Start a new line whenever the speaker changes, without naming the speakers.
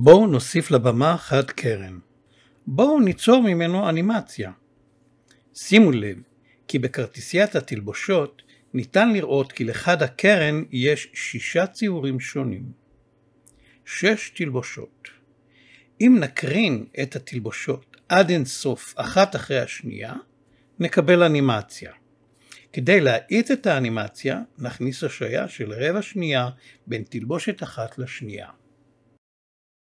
בואו נוסיף לבמה חד קרן. בואו ניצור ממנו אנימציה. שימו לב כי בכרטיסיית התלבושות ניתן לראות כי לחד הקרן יש שישה ציורים שונים. שש תלבושות. אם נקרין את התלבושות עד סוף אחת אחרי השנייה, נקבל אנימציה. כדי להאיץ את האנימציה, נכניס השעיה של רבע שנייה בין תלבושת אחת לשנייה.